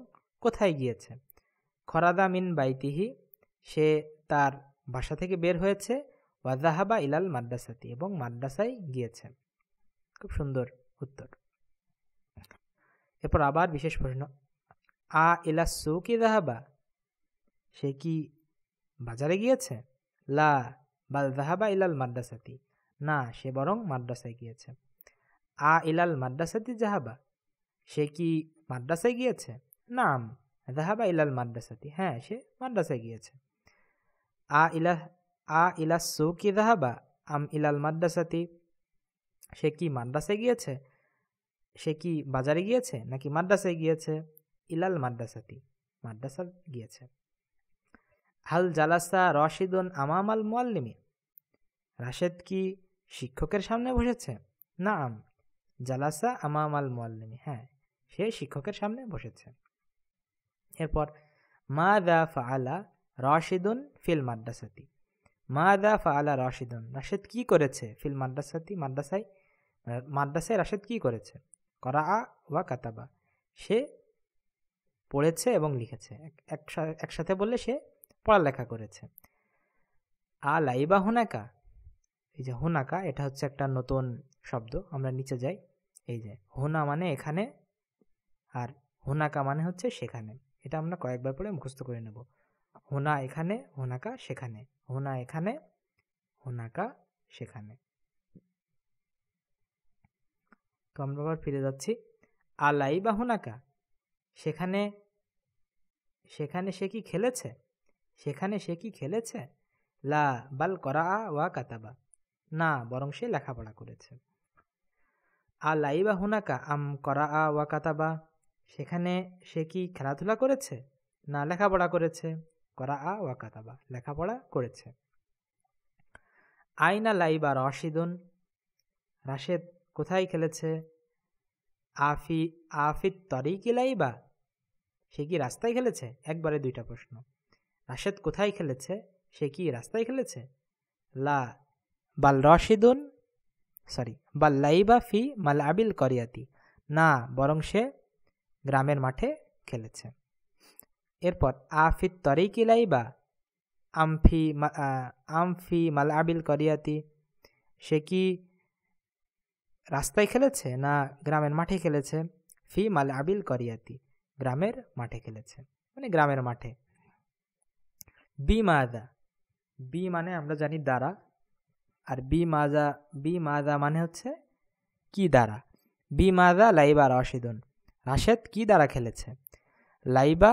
কোথায় গিয়েছে খরাদা মিন বাইতিহি সে তার বাসা থেকে বের হয়েছে ওয়া জাহাবা ইলাল মাদ্রাসাতি এবং মাদ্রাসায় গিয়েছে খুব সুন্দর উত্তর এরপর আবার বিশেষ প্রশ্ন আ ইলা কি জাহাবা সে কি বাজারে গিয়েছে লা বাল জাহাবা ইলাল মাদ্রাসাতি না সে বরং মাদ্রাসায় গিয়েছে আ ইলাল মাদ্রাসাতি জাহাবা সে কি মাদ্রাসায় গিয়েছে নাম জাহাবা ইলাল মাদ্রাসাতি হ্যাঁ সে মাদ্রাসায় গিয়েছে আ ইলা আ ইলা সৌকি জাহাবা আম ইলাল মাদ্রাসাতি সে কি মাদ্রাসায় গিয়েছে সে কি বাজারে গিয়েছে নাকি মাদ্রাসায় গিয়েছে ইলাল মাদ্রাসাতি মাদ্রাসা গিয়েছে হাল জালাসা রশিদুন আমামাল মোয়াল্লিমি রাশেদ কি শিক্ষকের সামনে বসেছে না আম জালাসা আমাম আল মোয়াল্লিমি হ্যাঁ সে শিক্ষকের সামনে বসেছে এরপর মা দা ফালা রশিদুন ফিল মাদ্রাসাতি মা দা ফালা রশিদুন রাশেদ কি করেছে ফিল মাদ্রাসাতি মাদ্রাসাই মাদ্রাসায় রাশেদ কি করেছে করা আ ওয়া কাতাবা সে পড়েছে এবং লিখেছে একসাথে বললে সে পড়ালেখা করেছে আ লাইবা হোনাকা এই যে হোনাকা এটা হচ্ছে একটা নতুন শব্দ আমরা নিচে যাই এই যে হোনা মানে এখানে আর হোনাকা মানে হচ্ছে সেখানে এটা আমরা কয়েকবার পরে মুখস্থ করে নেব হোনা এখানে হোনাকা সেখানে হোনা এখানে হোনাকা সেখানে তো আমরা আবার ফিরে যাচ্ছি আলাই বা হোনাকা সেখানে সেখানে সে কি খেলেছে সেখানে সে কি খেলেছে লা বাল করা ওয়া কাতাবা না বরং সে লেখাপড়া করেছে আ লাইবা হুনাকা আম করা আ ওয়া কাতাবা সেখানে সে কি খেলাধুলা করেছে না লেখাপড়া করেছে করা আ ওয়া কাতাবা লেখাপড়া করেছে আইনা লাইবা রশিদুন রাশেদ কোথায় খেলেছে আফি আফিত তরিকি লাইবা সে কি রাস্তায় খেলেছে একবারে দুইটা প্রশ্ন রাশেদ কোথায় খেলেছে সে কি রাস্তায় খেলেছে লা বাল রশিদুন সরি বাল লাইবা ফি মাল আবিল করিয়াতি না বরং সে গ্রামের মাঠে খেলেছে এরপর আফিত তরিকি লাইবা আমফি আমফি মাল আবিল করিয়াতি সে কি রাস্তায় খেলেছে না গ্রামের মাঠে খেলেছে ফি মাল আবিল করিয়াতি গ্রামের মাঠে খেলেছে মানে গ্রামের মাঠে বি মাদা বি মানে আমরা জানি দ্বারা আর বি মাজা বি মাজা মানে হচ্ছে কি দ্বারা বি মাজা লাইবা রাশিদুন রাশেদ কি দ্বারা খেলেছে লাইবা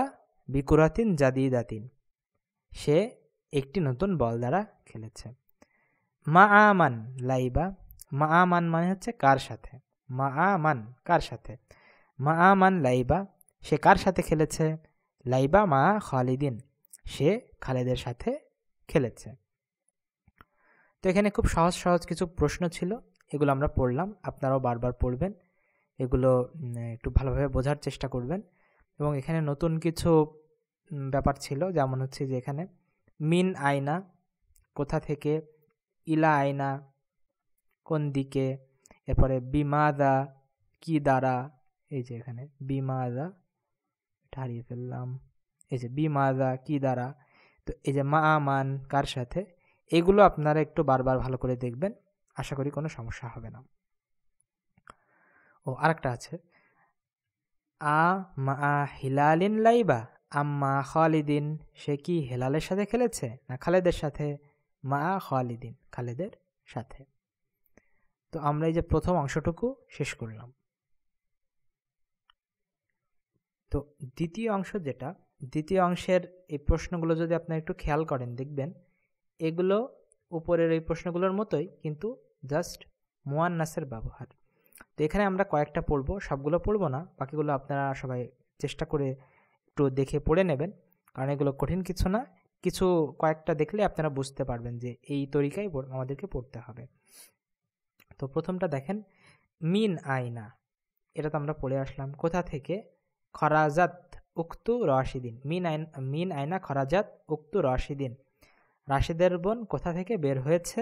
বিকুরাতিন জাদিদাতিন সে একটি নতুন বল দ্বারা খেলেছে মা আমান লাইবা মা আমান মানে হচ্ছে কার সাথে মা আমান কার সাথে মা আমান লাইবা সে কার সাথে খেলেছে লাইবা মা খালিদিন সে খালেদের সাথে খেলেছে তো এখানে খুব সহজ সহজ কিছু প্রশ্ন ছিল এগুলো আমরা পড়লাম আপনারাও বারবার পড়বেন এগুলো একটু ভালোভাবে বোঝার চেষ্টা করবেন এবং এখানে নতুন কিছু ব্যাপার ছিল যেমন হচ্ছে যে এখানে মিন আয়না কোথা থেকে ইলা আয়না কোন দিকে এরপরে বিমাদা কি দ্বারা এই যে এখানে বিমাদা দা হারিয়ে ফেললাম এই যে বিমাদা কি দ্বারা তো এই যে মা মান কার সাথে এগুলো আপনারা একটু বারবার ভালো করে দেখবেন আশা করি কোনো সমস্যা হবে না ও আরেকটা আছে আ মা হিলালিন লাইবা আম্মা খালিদিন সে কি হেলালের সাথে খেলেছে না খালেদের সাথে মা খালিদিন খালেদের সাথে তো আমরা এই যে প্রথম অংশটুকু শেষ করলাম তো দ্বিতীয় অংশ যেটা দ্বিতীয় অংশের এই প্রশ্নগুলো যদি আপনারা একটু খেয়াল করেন দেখবেন এগুলো উপরের এই প্রশ্নগুলোর মতোই কিন্তু জাস্ট মোয়ান্নাসের ব্যবহার তো এখানে আমরা কয়েকটা পড়ব সবগুলো পড়ব না বাকিগুলো আপনারা সবাই চেষ্টা করে একটু দেখে পড়ে নেবেন কারণ এগুলো কঠিন কিছু না কিছু কয়েকটা দেখলে আপনারা বুঝতে পারবেন যে এই তরিকায় আমাদেরকে পড়তে হবে তো প্রথমটা দেখেন মিন আয়না এটা তো আমরা পড়ে আসলাম কোথা থেকে খরাজাত উক্তু রশিদিন মিন আইন মিন আয়না খরাজাত উক্তু রশিদিন রাশিদের বোন কোথা থেকে বের হয়েছে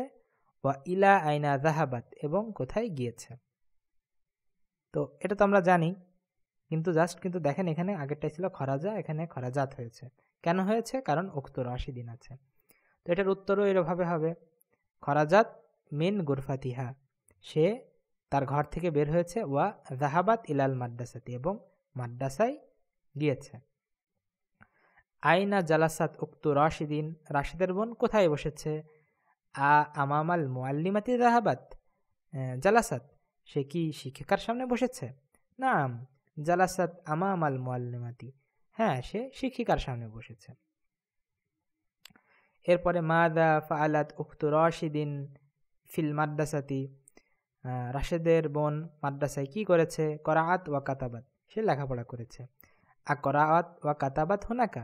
বা ইলা আইনা জাহাবাত এবং কোথায় গিয়েছে তো এটা তো আমরা জানি কিন্তু জাস্ট কিন্তু দেখেন এখানে আগেরটাই ছিল খরাজা এখানে খরাজাত হয়েছে কেন হয়েছে কারণ উক্ত রাশিদিন দিন আছে তো এটার উত্তরও এরভাবে হবে খরাজাত মিন গুরফাতিহা সে তার ঘর থেকে বের হয়েছে ওয়া জাহাবাত ইলাল মাদ্রাসাতি এবং মাদ্রাসায় গিয়েছে আইনা জালাসাত উক্ত রাশিদিন রাশিদের বোন কোথায় বসেছে আ আমামাল মোয়াল্লিমাতি রাহাবাত জালাসাত সে কি শিক্ষিকার সামনে বসেছে নাম জালাসাত আমামাল মোয়াল্লিমাতি হ্যাঁ সে শিক্ষিকার সামনে বসেছে এরপরে মাদা ফালাত উক্ত রশিদিন ফিল মাদ্রাসাতি রাশেদের বোন মাদ্রাসায় কি করেছে করাআত ওয়া কাতাবাত সে লেখাপড়া করেছে আ করাআত ওয়া কাতাবাত হোনাকা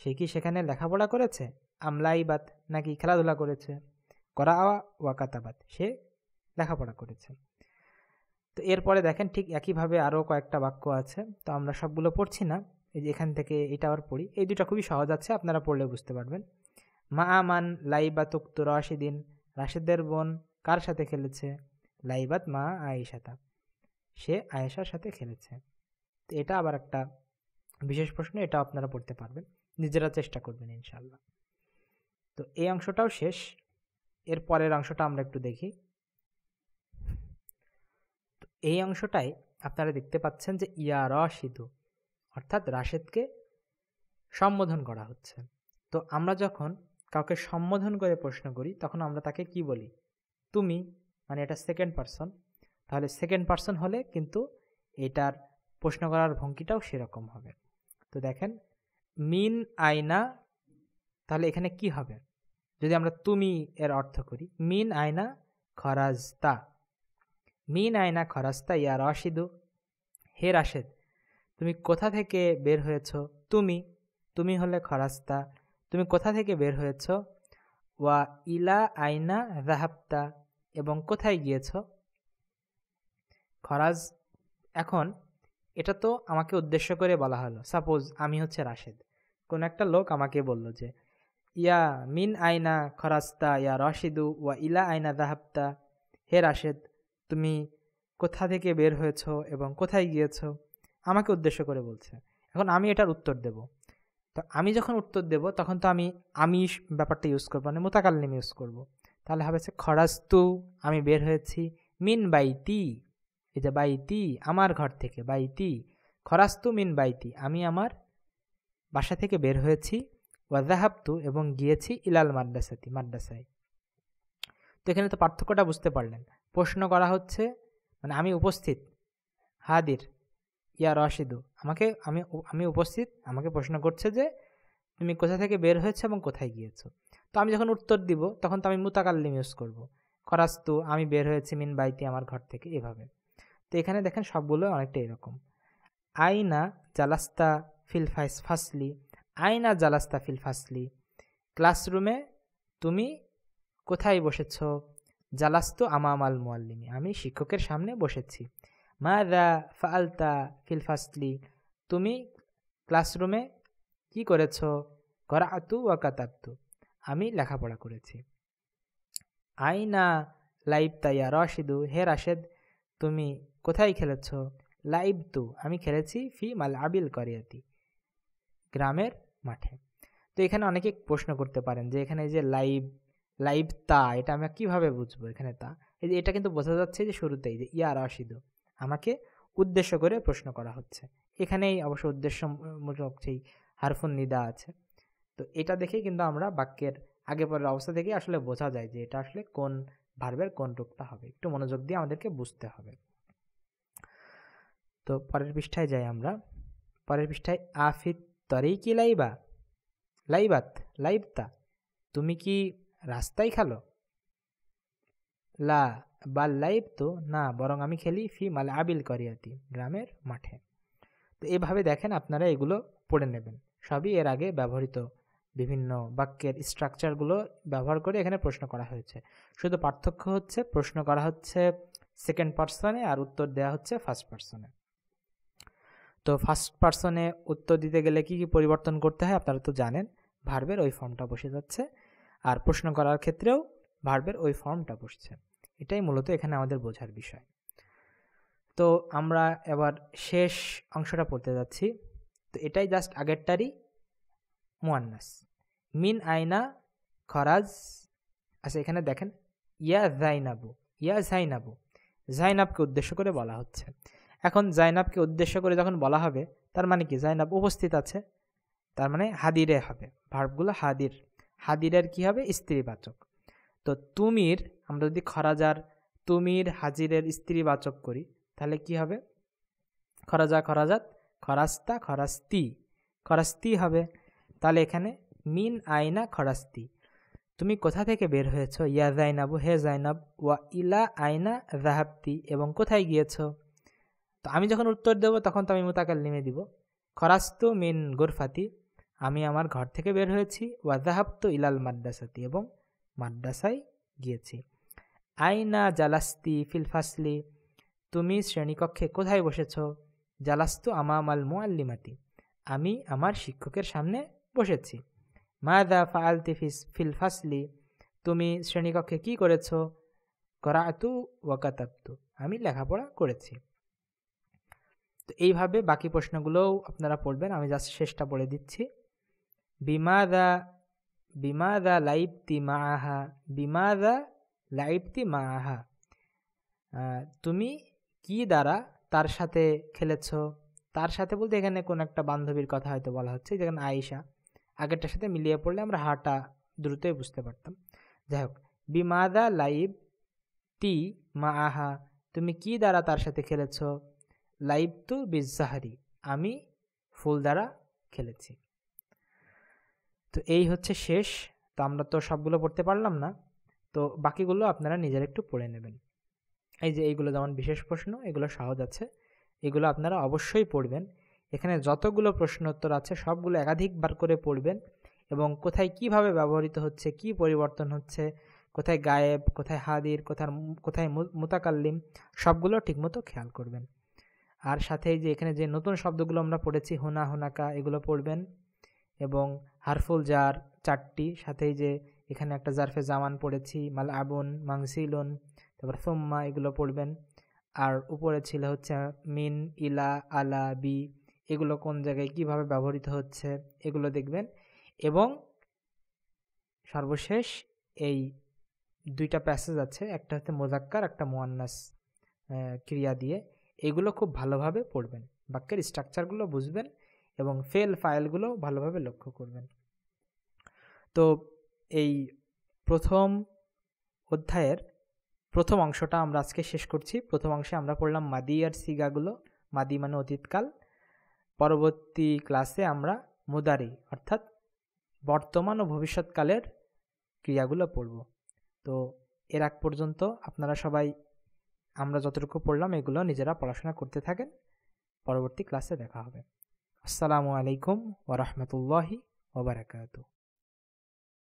সে কি সেখানে লেখাপড়া করেছে আমলাইবাদ নাকি খেলাধুলা করেছে করা আওয়া ওয়াকাতাবাদ সে লেখাপড়া করেছে তো এরপরে দেখেন ঠিক একইভাবে আরও কয়েকটা বাক্য আছে তো আমরা সবগুলো পড়ছি না এই যে এখান থেকে এটা আবার পড়ি এই দুটা খুবই সহজ আছে আপনারা পড়লে বুঝতে পারবেন মা আমান লাইবাত উক্ত রাশিদিন রাশেদের বোন কার সাথে খেলেছে লাইবাত মা আয়েশাতা সে আয়েশার সাথে খেলেছে তো এটা আবার একটা বিশেষ প্রশ্ন এটা আপনারা পড়তে পারবেন নিজেরা চেষ্টা করবেন ইনশাল্লাহ তো এই অংশটাও শেষ এর পরের অংশটা আমরা একটু দেখি তো এই অংশটাই আপনারা দেখতে পাচ্ছেন যে ইয়া সিধু অর্থাৎ রাশেদকে সম্বোধন করা হচ্ছে তো আমরা যখন কাউকে সম্বোধন করে প্রশ্ন করি তখন আমরা তাকে কি বলি তুমি মানে এটা সেকেন্ড পারসন তাহলে সেকেন্ড পারসন হলে কিন্তু এটার প্রশ্ন করার ভঙ্গিটাও সেরকম হবে তো দেখেন মিন আয়না তাহলে এখানে কি হবে যদি আমরা তুমি এর অর্থ করি মিন আয়না খরাজতা মিন আয়না খরাজতা ইয়া রশিদু হে রাশেদ তুমি কোথা থেকে বের হয়েছ তুমি তুমি হলে খরাস্তা তুমি কোথা থেকে বের হয়েছ ওয়া ইলা আয়না রাহাপ্তা এবং কোথায় গিয়েছ খরাজ এখন এটা তো আমাকে উদ্দেশ্য করে বলা হলো সাপোজ আমি হচ্ছে রাশেদ কোন একটা লোক আমাকে বলল যে ইয়া মিন আয়না খরাস্তা ইয়া রশিদু ওয়া ইলা আয়না দাহাপ্তা হে রাশেদ তুমি কোথা থেকে বের হয়েছ এবং কোথায় গিয়েছ আমাকে উদ্দেশ্য করে বলছে এখন আমি এটার উত্তর দেব তো আমি যখন উত্তর দেব তখন তো আমি আমি ব্যাপারটা ইউজ করবো মানে মোতাকাল্লিম ইউজ করব। তাহলে হবে সে খরাস্তু আমি বের হয়েছি মিন বাইতি এই যে বাইতি আমার ঘর থেকে বাইতি খরাস্তু মিন বাইতি আমি আমার বাসা থেকে বের হয়েছি ওয়াজাহাবতু এবং গিয়েছি ইলাল মাদ্রাসাতি মাদ্রাসায় তো এখানে তো পার্থক্যটা বুঝতে পারলেন প্রশ্ন করা হচ্ছে মানে আমি উপস্থিত হাদির ইয়া রশিদু আমাকে আমি আমি উপস্থিত আমাকে প্রশ্ন করছে যে তুমি কোথা থেকে বের হয়েছো এবং কোথায় গিয়েছো তো আমি যখন উত্তর দিব তখন তো আমি মুতাকাল্লিম ইউজ করব খরাস্তু আমি বের হয়েছি মিন বাইতি আমার ঘর থেকে এভাবে তো এখানে দেখেন সবগুলো অনেকটা এরকম আইনা জালাস্তা ফিল ফাইস ফাসলি আইনা জালাস্তা ফিল ফাসলি ক্লাসরুমে তুমি কোথায় বসেছ জালাস্তু আমামাল মোয়াল্লিমি আমি শিক্ষকের সামনে বসেছি মা দা ফালতা ফিল ফাসলি তুমি ক্লাসরুমে কি করেছ করা আতু ওয়া কাতাত্তু আমি লেখাপড়া করেছি আইনা লাইব তাইয়া রশিদু হে রাশেদ তুমি কোথায় খেলেছ লাইব তু আমি খেলেছি ফি মাল আবিল করিয়াতি গ্রামের মাঠে তো এখানে অনেকে প্রশ্ন করতে পারেন যে এখানে যে লাইভ লাইভ তা এটা আমরা কিভাবে বুঝবো এখানে তা এই যে এটা কিন্তু বোঝা যাচ্ছে যে শুরুতেই যে ইয়া রাশিদ আমাকে উদ্দেশ্য করে প্রশ্ন করা হচ্ছে এখানেই অবশ্য উদ্দেশ্যমূলক সেই হারফুন নিদা আছে তো এটা দেখে কিন্তু আমরা বাক্যের আগে পরের অবস্থা থেকে আসলে বোঝা যায় যে এটা আসলে কোন ভার্বের কোন রূপটা হবে একটু মনোযোগ দিয়ে আমাদেরকে বুঝতে হবে তো পরের পৃষ্ঠায় যাই আমরা পরের পৃষ্ঠায় আফিত তরেই লাইবা লাইবাত লাইবতা তুমি কি রাস্তায় খেলো লা বা লাইব তো না বরং আমি খেলি ফি মাল আবিল করিয়াতি গ্রামের মাঠে তো এভাবে দেখেন আপনারা এগুলো পড়ে নেবেন সবই এর আগে ব্যবহৃত বিভিন্ন বাক্যের স্ট্রাকচারগুলো ব্যবহার করে এখানে প্রশ্ন করা হয়েছে শুধু পার্থক্য হচ্ছে প্রশ্ন করা হচ্ছে সেকেন্ড পার্সনে আর উত্তর দেওয়া হচ্ছে ফার্স্ট পার্সনে তো ফার্স্ট পার্সনে উত্তর দিতে গেলে কি কি পরিবর্তন করতে হয় আপনারা তো জানেন ভার্বের ওই ফর্মটা বসে যাচ্ছে আর প্রশ্ন করার ক্ষেত্রেও ভার্বের ওই ফর্মটা বসছে এটাই মূলত এখানে আমাদের বোঝার বিষয় তো আমরা এবার শেষ অংশটা পড়তে যাচ্ছি তো এটাই জাস্ট আগেরটারই মোয়ান্নাস মিন আয়না খরাজ আচ্ছা এখানে দেখেন ইয়া জাইনাবু ইয়া জাইনাবু জাইনাবকে উদ্দেশ্য করে বলা হচ্ছে এখন জাইনাবকে উদ্দেশ্য করে যখন বলা হবে তার মানে কি জাইনাব উপস্থিত আছে তার মানে হাদিরে হবে ভার্বগুলো হাদির হাদিরের কি হবে স্ত্রীবাচক তো তুমির আমরা যদি খরাজার তুমির হাজিরের স্ত্রীবাচক করি তাহলে কি হবে খরাজা খরাজাত খরাস্তা খরাস্তি খরাস্তি হবে তাহলে এখানে মিন আয়না খরাস্তি তুমি কোথা থেকে বের হয়েছ ইয়া জাইনাবু হে জাইনাব ওয়া ইলা আয়না জাহাবতি এবং কোথায় গিয়েছো তো আমি যখন উত্তর দেবো তখন তো আমি নেমে দিব খরাস্তু মিন গোরফাতি আমি আমার ঘর থেকে বের হয়েছি ওয়াজাহাপ্ত ইলাল মাদ্রাসাতি এবং মাদ্রাসায় গিয়েছি আইনা জালাস্তি ফিলফাসলি তুমি শ্রেণীকক্ষে কোথায় বসেছ জালাস্তু আমামাল মুআল্লিমাতি আমি আমার শিক্ষকের সামনে বসেছি মাদা ফাআলতি ফিস ফিলফাসলি তুমি শ্রেণীকক্ষে কি করেছ করা তু ওয়াকাতাপ্তু আমি লেখাপড়া করেছি তো এইভাবে বাকি প্রশ্নগুলোও আপনারা পড়বেন আমি জাস্ট শেষটা বলে দিচ্ছি বিমাদা বিমাদা লাইবতি মাহা বিমাদা মা আহা তুমি কি দ্বারা তার সাথে খেলেছ তার সাথে বলতে এখানে কোন একটা বান্ধবীর কথা হয়তো বলা হচ্ছে যেখানে আয়েশা আগেরটার সাথে মিলিয়ে পড়লে আমরা হাটা দ্রুতই বুঝতে পারতাম যাই হোক বিমাদা লাইব টি মা আহা তুমি কি দ্বারা তার সাথে খেলেছো লাইভ তু বিজাহারি আমি ফুল দ্বারা খেলেছি তো এই হচ্ছে শেষ তো আমরা তো সবগুলো পড়তে পারলাম না তো বাকিগুলো আপনারা নিজের একটু পড়ে নেবেন এই যে এইগুলো যেমন বিশেষ প্রশ্ন এগুলো সহজ আছে এগুলো আপনারা অবশ্যই পড়বেন এখানে যতগুলো প্রশ্নোত্তর আছে সবগুলো একাধিকবার করে পড়বেন এবং কোথায় কিভাবে ব্যবহৃত হচ্ছে কি পরিবর্তন হচ্ছে কোথায় গায়েব কোথায় হাদির কোথায় কোথায় মোতাকাল্লিম সবগুলো ঠিকমতো খেয়াল করবেন আর সাথে যে এখানে যে নতুন শব্দগুলো আমরা পড়েছি হোনা হোনাকা এগুলো পড়বেন এবং হারফুল জার চারটি সাথেই যে এখানে একটা জারফে জামান পড়েছি মাল আবন মাংসিলন তারপর সোম্মা এগুলো পড়বেন আর উপরে ছিল হচ্ছে মিন ইলা আলা বি এগুলো কোন জায়গায় কিভাবে ব্যবহৃত হচ্ছে এগুলো দেখবেন এবং সর্বশেষ এই দুইটা প্যাসেজ আছে একটা হচ্ছে মোজাক্কার একটা মোয়ান্নাস ক্রিয়া দিয়ে এগুলো খুব ভালোভাবে পড়বেন বাক্যের স্ট্রাকচারগুলো বুঝবেন এবং ফেল ফাইলগুলো ভালোভাবে লক্ষ্য করবেন তো এই প্রথম অধ্যায়ের প্রথম অংশটা আমরা আজকে শেষ করছি প্রথম অংশে আমরা পড়লাম মাদি আর সিগাগুলো মাদি মানে অতীতকাল পরবর্তী ক্লাসে আমরা মুদারি অর্থাৎ বর্তমান ও ভবিষ্যৎকালের ক্রিয়াগুলো পড়ব তো এর আগ পর্যন্ত আপনারা সবাই আমরা যতটুকু পড়লাম এগুলো নিজেরা পড়াশোনা করতে থাকেন পরবর্তী ক্লাসে দেখা হবে আসসালামু আলাইকুম ওরহমতুল্লাহি ওবরাকাতু